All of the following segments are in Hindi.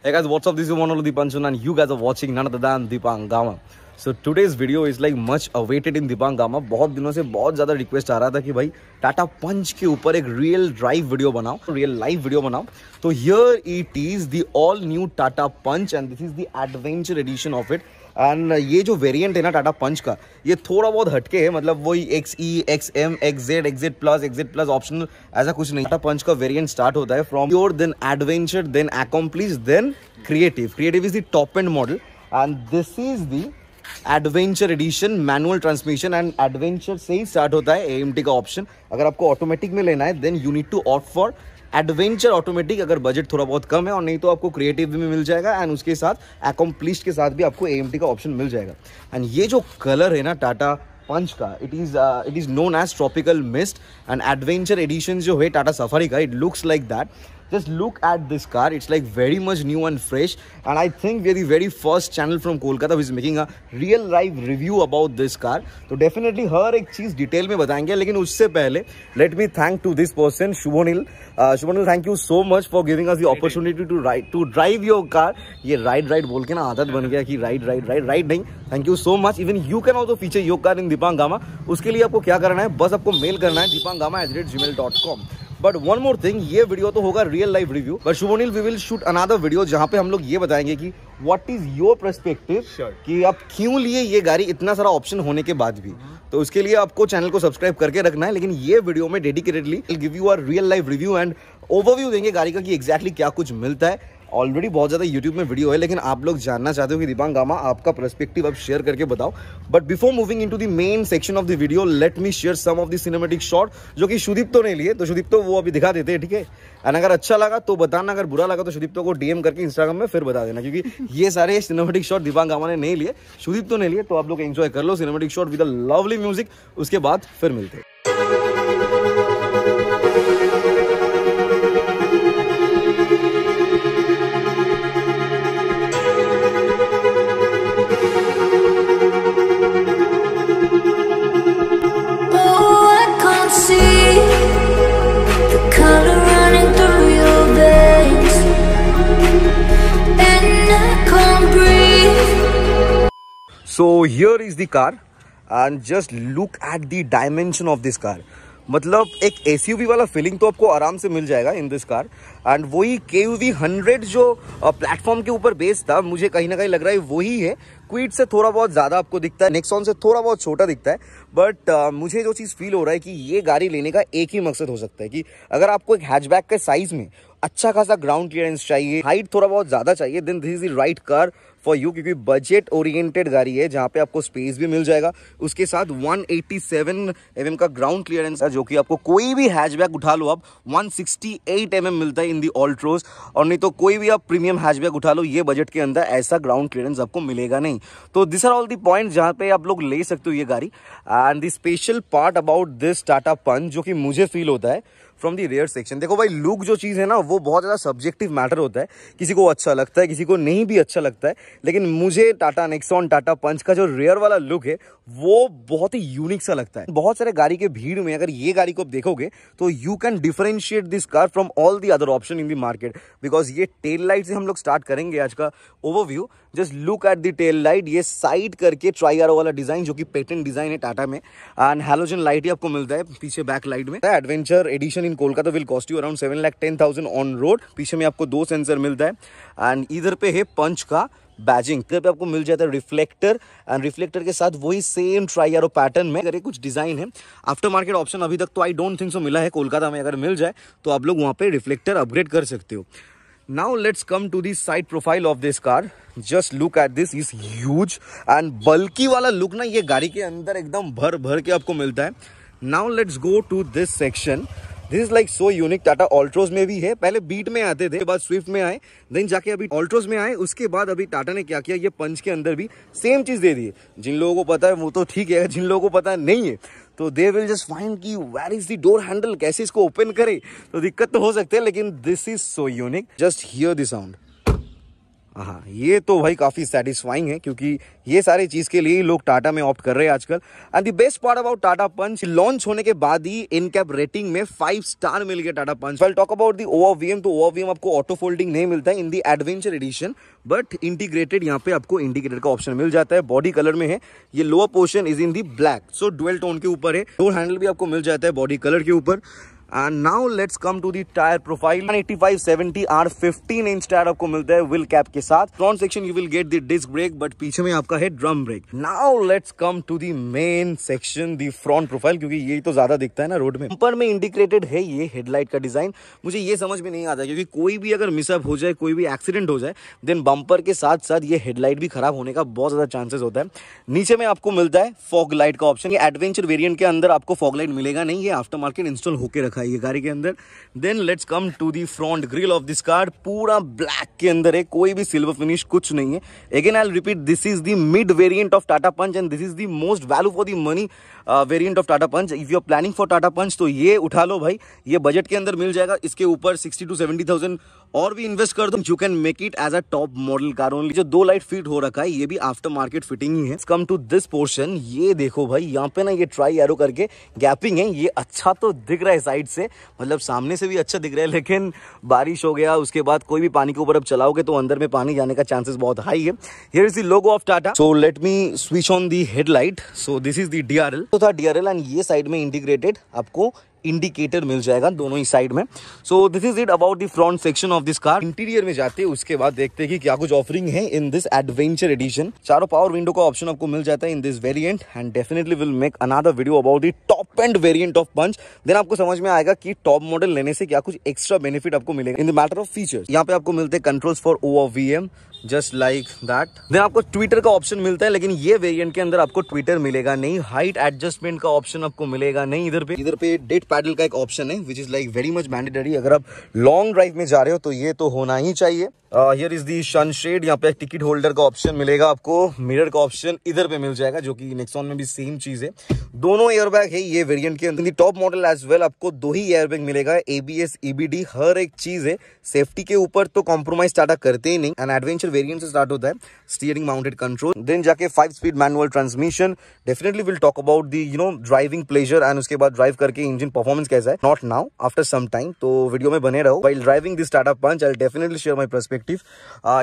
Hey guys, what's up? This is Manolo Dipanchun and you guys are watching none other than Dipangama. So today's video is like much awaited in Dibangama बहुत दिनों से बहुत ज़्यादा रिक्वेस्ट आ रहा था कि भाई टाटा पंच के ऊपर एक रियल ड्राइव वीडियो बनाओ रियल लाइव वीडियो बनाओ तो here it is the all new Tata Punch and this is the adventure edition of it and ये जो वेरिएंट है ना टाटा पंच का ये थोड़ा बहुत हटके है मतलब वही X E X M X Z exit plus exit plus optional ऐसा कुछ नहीं टाटा पंच का वेरिएंट स्टार्ट होता है from your then adventure then accomplish then creative creative is the top end model and this is the adventure edition manual transmission and adventure से ही स्टार्ट होता है ए का ऑप्शन अगर आपको ऑटोमेटिक में लेना है then you need to off for adventure automatic अगर बजट थोड़ा बहुत कम है और नहीं तो आपको क्रिएटिव भी मिल जाएगा एंड उसके साथ एकम्प्लिश के साथ भी आपको ए का ऑप्शन मिल जाएगा एंड ये जो कलर है ना टाटा पंच का it is it is known as tropical mist and adventure edition जो है टाटा सफारी का it looks like that Just look at this car. It's like very much new and fresh. And I think we're the very first channel from Kolkata who is making a real live review about this car. तो डेफिनेटली हर एक चीज़ डिटेल में बताएंगे लेकिन उससे पहले let me thank to this person Shubhonil Shubhonil thank you so much for giving us the opportunity to ride to drive your car ये राइड राइड बोल के ना आदत बन गया कि राइड राइड राइड राइड नहीं thank you so much even you can also feature your car in Dibangama उसके लिए आपको क्या करना है बस आपको मेल करना है दीपांगामा at the rate Gmail dot com but one more thing ये वीडियो तो होगा real life review but Shubhonil we will shoot another video जहाँ पे हम लोग ये बताएंगे कि व्हाट इज योर परस्पेक्टिव कि आप क्यों लिए ये गाड़ी इतना सारा ऑप्शन होने के बाद भी mm-hmm. तो उसके लिए आपको चैनल को सब्सक्राइब करके रखना है लेकिन ये वीडियो में dedicatedly give you our real life review and overview देंगे गाड़ी का कि एग्जैक्टली exactly क्या कुछ मिलता है ऑलरेडी बहुत ज़्यादा यूट्यूब में वीडियो है लेकिन आप लोग जानना चाहते हो कि दिबांग गामा आपका परस्पेक्टिव अब शेयर करके बताओ but before moving into the main section of the video let me share some of the cinematic shot जो कि सुदीप तो ने लिए तो सुदीप तो वो अभी दिखा देते हैं ठीक है एंड अगर अच्छा लगा तो बताना अगर बुरा लगा तो सुदीप तो को डीएम करके इंस्टाग्राम में फिर बता देना क्योंकि ये सारे सिनेमेटिक शॉट दिबांग गामा ने नहीं लिए सुदीप्त तो ने लिए तो आप लोग एंजॉय कर लो cinematic shot with a lovely music उसके बाद फिर मिलते हैं so here is the car and just look at the dimension of this car मतलब एक एस वाला फीलिंग तो आपको आराम से मिल जाएगा इन दिस कार एंड वही के यू वी हंड्रेड जो प्लेटफॉर्म के ऊपर बेस था मुझे कहीं ना कहीं लग रहा है वही है क्विट से थोड़ा बहुत ज़्यादा आपको दिखता है नेक्सॉन से थोड़ा बहुत छोटा दिखता है बट uh, मुझे जो चीज़ फील हो रहा है कि ये गाड़ी लेने का एक ही मकसद हो सकता है कि अगर आपको एक हैचबैक के साइज़ में अच्छा खासा ग्राउंड क्लियरेंस चाहिए हाइट थोड़ा बहुत ज़्यादा चाहिए then this is the right car for you क्योंकि बजट ओरिएंटेड गाड़ी है जहाँ पे आपको स्पेस भी मिल जाएगा उसके साथ 187 mm का ग्राउंड क्लियरेंस है जो कि आपको कोई भी हैचबैक उठा लो आप 168 mm मिलता है इन दी ऑल्ट्रोज और नहीं तो कोई भी आप प्रीमियम हैचबैक उठा लो ये बजट के अंदर ऐसा ग्राउंड क्लियरेंस आपको मिलेगा नहीं तो this are all the point जहाँ पे आप लोग ले सकते हो ये गाड़ी and the special part about this Tata Punch जो कि मुझे फील होता है फ्रॉम दी रेयर सेक्शन देखो भाई लुक जो चीज़ है ना वो बहुत ज़्यादा सब्जेक्टिव मैटर होता है किसी को अच्छा लगता है किसी को नहीं भी अच्छा लगता है लेकिन मुझे टाटा नेक्सॉन टाटा पंच का जो रेयर वाला लुक है वो बहुत ही यूनिक सा लगता है बहुत सारे गाड़ी के भीड़ में अगर ये गाड़ी को आप देखोगे तो you can differentiate this car from all the other option in the market because ये टेल लाइट से हम लोग स्टार्ट करेंगे आज का overview just look at the tail light ये साइड करके ट्राई आर वाला डिजाइन जो कि पेटेंट डिजाइन है टाटा में एंड हेलोजन लाइट ही आपको मिलता है पीछे बैक लाइट में adventure edition in Kolkata will cost you around seven lakh ten thousand on road पीछे में आपको दो सेंसर मिलता है एंड इधर पे है पंच का बैजिंग पे आपको मिल जाता है रिफ्लेक्टर एंड रिफ्लेक्टर के साथ वही सेम ट्राई आरो पैटर्न में अगर ये कुछ डिज़ाइन है आफ्टर मार्केट ऑप्शन अभी तक तो आई डोंट थिंक सो मिला है कोलकाता में अगर मिल जाए तो आप लोग वहाँ पर रिफ्लेक्टर अपग्रेड कर सकते हो now let's come to this side profile of this car just look at this is huge and bulky वाला लुक ना ये गाड़ी के अंदर एकदम भर भर के आपको मिलता है now let's go to this section this is like so unique Tata Altroz में भी है पहले बीट में आते थे बाद स्विफ्ट में आए देन जाके अभी ऑल्ट्रोज में आए उसके बाद अभी टाटा ने क्या किया ये पंच के अंदर भी सेम चीज़ दे दी जिन लोगों को पता है वो तो ठीक है जिन लोगों को पता नहीं है तो दे विल जस्ट फाइंड की where is the door handle कैसे इसको ओपन करे तो दिक्कत तो हो सकती है लेकिन this is so unique just here the sound हाँ ये तो भाई काफ़ी सेटिस्फाइंग है क्योंकि ये सारे चीज़ के लिए ही लोग टाटा में ऑप्ट कर रहे हैं आजकल and the best part about Tata Punch launch होने के बाद ही इन कैप रेटिंग में फाइव स्टार मिल गया Tata Punch we'll talk about the O R V M तो ओवर वी एम आपको ऑटो फोल्डिंग नहीं मिलता है in the adventure edition but integrated यहाँ पे आपको इंटीग्रेटेड का ऑप्शन मिल जाता है बॉडी कलर में है ये lower portion is in the black so dual tone के ऊपर है डोर हैंडल भी आपको मिल जाता है बॉडी कलर के ऊपर and now let's come to the tyre profile 85 70 R 15 inch tyre आपको मिलता है व्हील कैप के साथ front section you will get the disc brake but पीछे में आपका है drum brake now let's come to the main section the front profile क्योंकि यही तो ज्यादा दिखता है ना रोड में ऊपर में इंडिकेटेड है ये हेडलाइट का डिजाइन मुझे ये समझ में नहीं आता क्योंकि कोई भी अगर मिसअप हो जाए कोई भी एक्सीडेंट हो जाए देन बंपर के साथ साथ ये हेडलाइट भी खराब होने का बहुत ज्यादा चांसेस होता है नीचे में आपको मिलता है फॉग लाइट का ऑप्शन एडवेंचर वेरियंट के अंदर आपको फॉग लाइट मिलेगा नहीं ये आफ्टर मार्केट इंस्टॉल होकर रखा रखा है ये गाड़ी के अंदर then let's come to the front grille of this car पूरा ब्लैक के अंदर है कोई भी सिल्वर फिनिश कुछ नहीं है again I repeat this is the mid variant of Tata Punch and this is the most value for the money variant of Tata Punch if you are planning for Tata Punch तो ये उठा लो भाई ये बजट के अंदर मिल जाएगा इसके ऊपर सिक्सटी टू सेवेंटी थाउजेंड और भी इन्वेस्ट कर दो you can make it as a top model car only जो दो लाइट फिट हो रखा है ये भी आफ्टर मार्केट फिटिंग ही है कम टू दिस पोर्शन ये देखो भाई यहाँ पे ना ये ट्राई एरो करके गैपिंग है ये अच्छा तो दिख रहा है साइड से मतलब सामने से भी अच्छा दिख रहा है लेकिन बारिश हो गया उसके बाद कोई भी पानी के ऊपर अब चलाओगे तो अंदर में पानी जाने का चांसेस बहुत हाई है here is the logo of Tata so let me switch on the headlight so this is the D R L तो था डीआरएल एंड ये साइड में इंटीग्रेटेड आपको इंडिकेटर मिल जाएगा दोनों ही साइड में so this is it about the front section of this car interior में जाते हैं उसके बाद देखते हैं कि क्या कुछ ऑफरिंग है इन दिस एडवेंचर एडिशन चारों पावर विंडो का ऑप्शन आपको मिल जाता है in this variant and definitely will make another video about the top end variant of Punch then आपको समझ में आएगा कि टॉप मॉडल लेने से क्या कुछ एक्स्ट्रा बेनिफिट आपको मिलेगा in the matter of feature यहाँ पे आपको मिलते हैं controls for O V M just like that then आपको ट्विटर का ऑप्शन मिलता है लेकिन ये वेरिएंट के अंदर आपको ट्विटर मिलेगा नहीं हाइट एडजस्टमेंट का ऑप्शन आपको मिलेगा नहीं इधर पे इधर पे डेट पैडल का एक ऑप्शन है which is like very much mandatory अगर आप लॉन्ग ड्राइव में जा रहे हो तो ये तो होना ही चाहिए हियर इज़ दी सन यहाँ पे टिकट होल्डर का ऑप्शन मिलेगा आपको मिरर का ऑप्शन इधर पे मिल जाएगा जो कि नेक्सॉन में भी सेम चीज़ है दोनों एयरबैग है ये वेरिएंट के अंदर टॉप मॉडल एज वेल आपको दो ही एयरबैग मिलेगा एबीएस ईबीडी e हर एक चीज है सेफ्टी के ऊपर तो कॉम्प्रोमाइज टाटा करते ही नहीं एंड एडवेंचर वेरियंट से स्टार्ट होता है स्टीयरिंग माउंटेड कंट्रोल देन जाके five speed manual transmission definitely will talk about the you know driving pleasure and उसके बाद ड्राइव करके इंजन परफॉर्मेंस कैसा है not now after some time तो वीडियो में बने रहो while driving this startup Punch I definitely share my perspective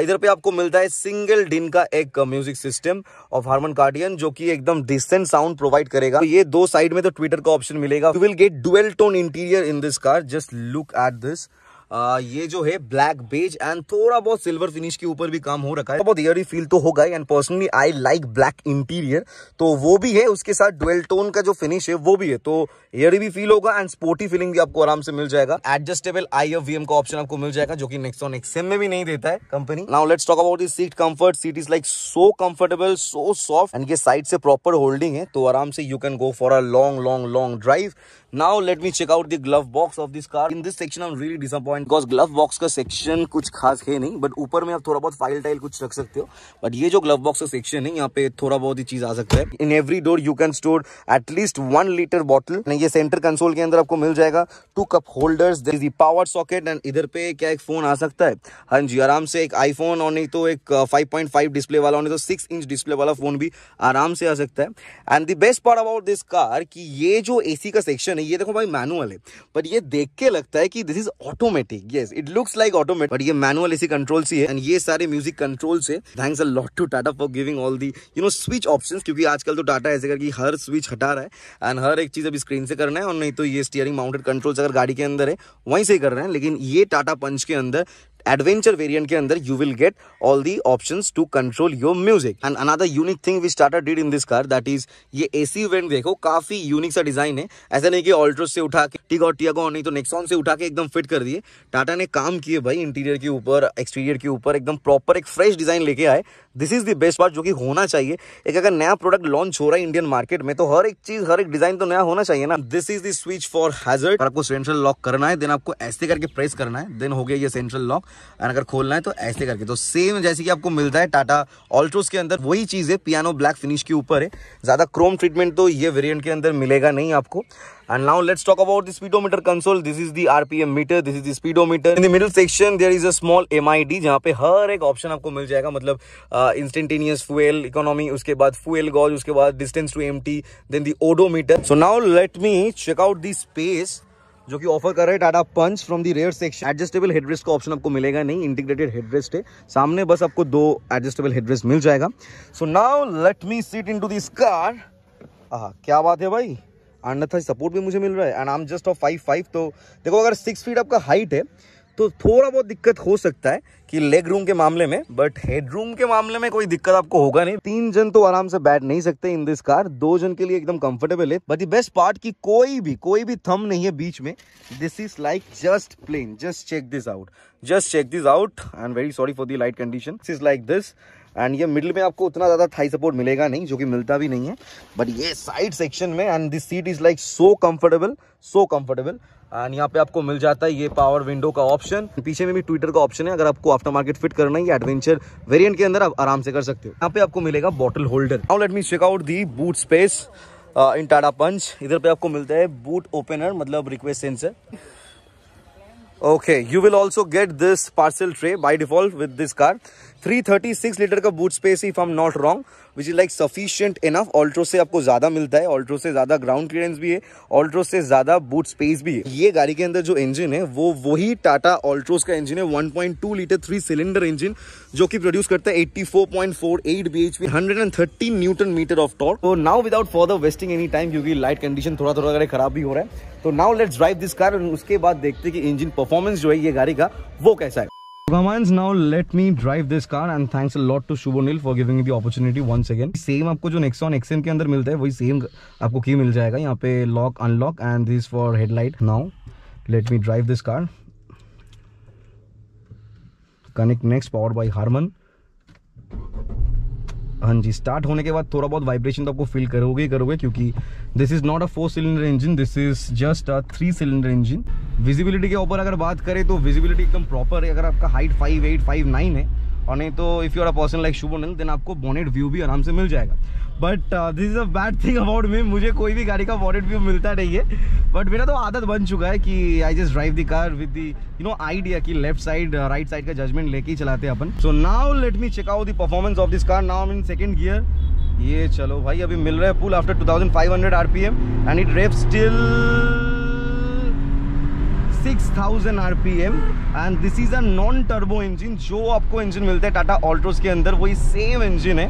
इधर पे आपको मिलता है सिंगल डिन का एक music system of Harman Kardon जो कि एकदम डिसेंट साउंड प्रोवाइड करेगा तो ये दो साइड में तो ट्विटर का ऑप्शन मिलेगा you will get dual tone interior in this car just look at this ah, ये जो है ब्लैक बेज एंड थोड़ा बहुत सिल्वर फिनिश के ऊपर भी काम हो रखा है बहुत ईयरी फील तो होगा and personally I like black interior तो वो भी है उसके साथ डुएल टोन का जो फिनिश है वो भी है तो ईयरी भी फील होगा एंड स्पोर्टी फीलिंग भी आपको आराम से मिल जाएगा एडजस्टेबल आई एफ एम का ऑप्शन आपको मिल जाएगा जो कि नेक्सॉन एक्सएम में भी नहीं देता है company now let's talk about seat comfort seat is like so comfortable so soft and ये साइड से प्रॉपर होल्डिंग है तो आराम से you can go for a long long long drive now let me check out द्लव glove box of this car in this section I am really disappoint because glove box का सेक्शन कुछ खास है नहीं बट ऊपर में आप थोड़ा बहुत फाइल टाइल कुछ रख सकते हो बट ये जो ग्लव बॉक्स का सेक्शन है यहाँ पे थोड़ा बहुत ही चीज आ सकता है in every door you can store at least one litre bottle ये सेंटर कंसोल के अंदर आपको मिल जाएगा two cup holders power socket and इधर पे क्या एक फोन आ सकता है हाँ जी आराम से एक आईफोन और नहीं तो एक फाइव पॉइंट फाइव डिस्प्ले वाला और नहीं तो सिक्स इंच डिस्प्ले वाला फोन भी आराम से आ सकता है and the best part about this car की ये जो एसी का सेक्शन है नहीं ये देखो भाई मैनुअल है बट ये देख के लगता है कि this is automatic yes it looks like automatic but ये मैनुअल इसी कंट्रोल सी है एंड ये सारे म्यूजिक कंट्रोल से thanks a lot to Tata for giving all the you know switch option क्योंकि आजकल तो टाटा ऐसे करके हर स्विच हटा रहा है एंड हर एक चीज अभी स्क्रीन से करना है और नहीं तो ये स्टीयरिंग माउंटेड कंट्रोल्स अगर गाड़ी के अंदर है वहीं से कर रहे हैं लेकिन ये टाटा पंच के अंदर एडवेंचर वेरियंट के अंदर you will get all the option to control your music and another unique thing which Tata did in this car that is ये एसी वेंट देखो काफी यूनिक सा डिजाइन है ऐसा नहीं कि ऑल्ट्रोस से उठा के टिक और टियागो नहीं तो नेक्सॉन से उठा के एकदम फिट कर दिए टाटा ने काम किए भाई इंटीरियर के ऊपर एक्सटीरियर के ऊपर एकदम प्रॉपर एक फ्रेश डिजाइन लेके आए this is the best part जो कि होना चाहिए एक अगर नया प्रोडक्ट लॉन्च हो रहा है इंडियन मार्केट में तो हर एक चीज हर एक डिजाइन तो नया होना चाहिए ना this is the switch for hazard आपको सेंट्रल लॉक करना है देन आपको ऐसे करके प्रेस करना है देन हो गया ये सेंट्रल लॉक एंड अगर खोलना है तो ऐसे करके तो सेम जैसे कि आपको मिलता है टाटा ऑल्ट्रोस के अंदर वही चीज है पियानो ब्लैक फिनिश के ऊपर है ज्यादा क्रोम ट्रीटमेंट तो ये वेरियंट के अंदर मिलेगा नहीं आपको and now let's talk about the speedometer console this is the rpm meter this is the speedometer in the middle section there is a small mid jahan pe har ek option aapko mil jayega matlab uh, instantaneous fuel economy uske baad fuel gauge uske baad distance to empty then the odometer so now let me check out the space जो कि ऑफर कर रहे हैं Tata Punch from the rear section adjustable headrest का ऑप्शन आपको मिलेगा नहीं इंटीग्रेटेड हेडरेस्ट है सामने बस आपको दो एडजस्टेबल हेडरेस्ट मिल जाएगा so now let me seat into this car क्या बात है भाई अन्यथा सपोर्ट भी मुझे मिल रहा है एंड आम जस्ट ऑफ फाइव फाइव तो देखो अगर सिक्स फीट आपका हाइट है तो थोड़ा बहुत दिक्कत हो सकता है कि लेग रूम के मामले में बट हेड रूम के मामले में कोई दिक्कत आपको होगा नहीं तीन जन तो आराम से बैठ नहीं सकते इन दिस कार दो जन के लिए एकदम कंफर्टेबल है बट द बेस्ट पार्ट की कोई भी कोई भी थम नहीं है बीच में this is like just plain just check this out just check this out I am very sorry for the light condition is like this and ये मिडिल में आपको उतना ज़्यादा थाई सपोर्ट मिलेगा नहीं जो कि मिलता भी नहीं है बट ये साइड सेक्शन में and this seat is like so comfortable so comfortable and यहाँ पे आपको मिल जाता है ये पावर विंडो का ऑप्शन पीछे में भी ट्विटर का ऑप्शन है अगर आपको आफ्टर मार्केट फिट करना है एडवेंचर वेरियंट के अंदर आप आराम से कर सकते हो यहाँ पे आपको मिलेगा bottle holder now let me check out the boot space in Tata Punch इधर पे आपको मिलता है बूट ओपनर मतलब request sensor okay you will also get this parcel tray by default with this car 336 liter ka boot space if i'm not wrong which is like sufficient enough Altroz से आपको ज़्यादा मिलता है ऑल्ट्रो से ज़्यादा ग्राउंड क्लियरेंस भी है ऑल्ट्रो से ज़्यादा बूट स्पेस भी है ये गाड़ी के अंदर जो इंजन है वो वही टाटा ऑल्ट्रोस का इंजन है two litre three cylinder engine जो कि प्रोड्यूस करता है eighty four four point eight B H P hundred and thirty newton metre of torque तो now without further wasting any time क्योंकि लाइट कंडीशन थोड़ा थोड़ा अगर खराब भी हो रहा है तो now let's drive this car उसके बाद देखते हैं कि इंजन परफॉर्मेंस जो है ये गाड़ी का वो कैसा है Romans, now let me drive this car and thanks a lot to Shubhanil for giving me the opportunity once again. Same आपको जो Nexon XM के अंदर मिलता है वही same आपको key मिल जाएगा यहाँ पे lock unlock and this for headlight. Now let me drive this car. Connect next powered by Harman. हाँ जी स्टार्ट होने के बाद थोड़ा बहुत वाइब्रेशन तो आपको फील करोगे ही करोगे क्योंकि this is not a four cylinder engine this is just a three cylinder engine visibility के ऊपर अगर बात करें तो विजिबिलिटी एकदम प्रॉपर है अगर आपका height five eight five nine है और नहीं तो if you are a person like Shubh Shubhonil then आपको बॉनेट व्यू भी आराम से मिल जाएगा but this is a bad thing about me मुझे कोई भी गाड़ी का बॉनेट व्यू मिलता नहीं है बट मेरा तो आदत बन चुका है कि I just drive the car with the you know idea कि लेफ्ट साइड राइट साइड का जजमेंट लेके ही चलाते अपन so now let me check out the performance of this car now in second gear ये चलो भाई अभी मिल रहा है pull after two thousand five hundred R P M and it rev still six thousand R P M and this is a non turbo engine जो आपको इंजन मिलता है टाटा ऑल्ट्रोज के अंदर वही सेम इंजिन है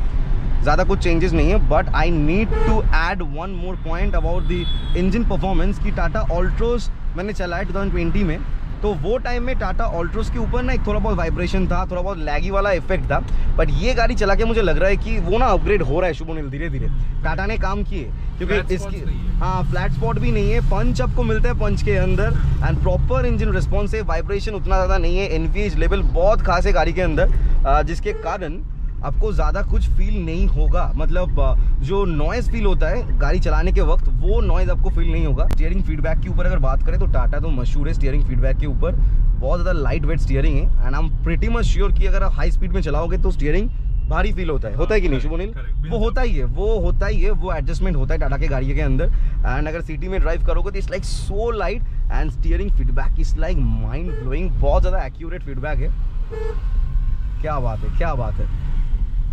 ज़्यादा कुछ चेंजेस नहीं है but I need to add one more point about the engine performance की टाटा ऑल्ट्रोज मैंने चलाया टू थाउजेंड ट्वेंटी में तो वो टाइम में टाटा ऑल्ट्रोस के ऊपर ना एक थोड़ा बहुत वाइब्रेशन था थोड़ा बहुत लैगी वाला इफेक्ट था बट ये गाड़ी चला के मुझे लग रहा है कि वो ना अपग्रेड हो रहा है शुभनिल धीरे धीरे टाटा ने काम किए क्योंकि इसकी हाँ फ्लैट स्पॉट भी नहीं है पंच आपको मिलता है पंच के अंदर एंड प्रॉपर इंजन रिस्पॉन्स है वाइब्रेशन उतना ज़्यादा नहीं है एनवीएच लेवल बहुत खास है गाड़ी के अंदर जिसके कारण आपको ज़्यादा कुछ फील नहीं होगा मतलब जो नॉइज़ फील होता है गाड़ी चलाने के वक्त वो नॉइज़ आपको फील नहीं होगा स्टीयरिंग फीडबैक के ऊपर अगर बात करें तो टाटा तो मशहूर है स्टीयरिंग फीडबैक के ऊपर बहुत ज़्यादा लाइट वेट स्टीयरिंग है and I am pretty much sure कि अगर आप हाई स्पीड में चलाओगे तो स्टीयरिंग भारी फील होता है होता है कि नहीं शुभ वो होता ही है वो होता ही है वो एडजस्टमेंट होता है टाटा के गाड़ी के अंदर एंड अगर सिटी में ड्राइव करोगे तो it's like so light and steering feedback is like mind blowing बहुत ज़्यादा एक्यूरेट फीडबैक है क्या बात है क्या बात है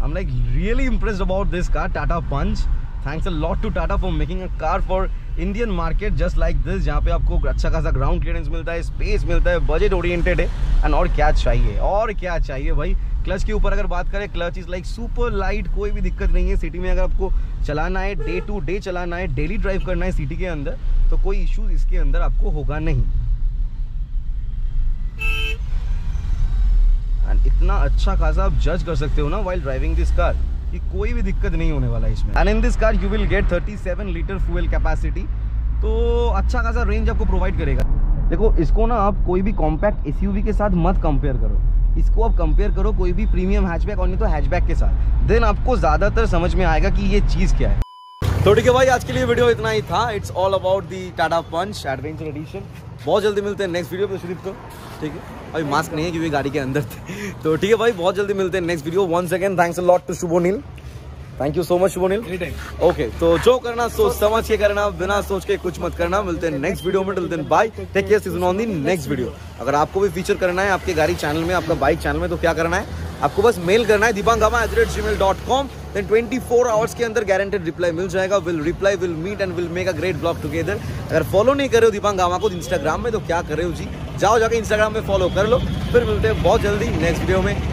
I'm like really impressed about this car, Tata Punch. Thanks a lot to Tata for making a car for Indian market just like this जहाँ पे आपको अच्छा खासा ग्राउंड क्लियरेंस मिलता है स्पेस मिलता है बजट ओरिएंटेड है एंड और क्या चाहिए और क्या चाहिए भाई क्लच के ऊपर अगर बात करें clutch is like super light कोई भी दिक्कत नहीं है सिटी में अगर आपको चलाना है डे टू डे चलाना है डेली ड्राइव करना है सिटी के अंदर तो कोई इश्यूज इसके अंदर आपको होगा नहीं एंड इतना अच्छा खासा आप जज कर सकते हो ना वाइल ड्राइविंग दिस कार कि कोई भी दिक्कत नहीं होने वाला है इसमें and in this car you will get 37 litre fuel capacity तो अच्छा खासा रेंज आपको प्रोवाइड करेगा देखो इसको ना आप कोई भी कॉम्पैक्ट एस के साथ मत कंपेयर करो इसको आप कंपेयर करो कोई भी प्रीमियम हैचबैक और नहीं तो हैचबैक के साथ देन आपको ज़्यादातर समझ में आएगा कि ये चीज़ क्या है तो ठीक है भाई आज के लिए वीडियो इतना ही था it's all about the Tata Punch adventure edition बहुत जल्दी मिलते हैं नेक्स्ट वीडियो पे सुदीप को ठीक है अभी मास्क नहीं है क्योंकि गाड़ी के अंदर थे तो ठीक है भाई बहुत जल्दी मिलते हैं next video one second thanks a lot to Shubhonil thank you so much Shubhonil okay तो जो करना सोच समझ के करना बिना सोच के कुछ मत करना मिलते हैं नेक्स्ट वीडियो में मिलते हैं bye take care see you in on the next video अगर आपको भी फीचर करना है आपके गाड़ी चैनल में आपका बाइक चैनल में तो क्या करना है आपको बस मेल करना है दीपांगामा at the rate Gmail dot com then 24 hours के अंदर गारंटेड रिप्लाई मिल जाएगा will reply will meet and will make a great blog together अगर फॉलो नहीं कर रहे हो दीपांग गामा को इंस्टाग्राम में तो क्या कर रहे हो जी जाओ जाकर इंस्टाग्राम में फॉलो कर लो फिर मिलते हैं बहुत जल्दी नेक्स्ट वीडियो में